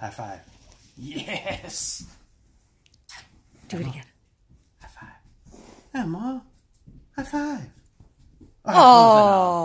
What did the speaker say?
High five. Yes. Do Emma. it again. High five. Emma. High five. Oh.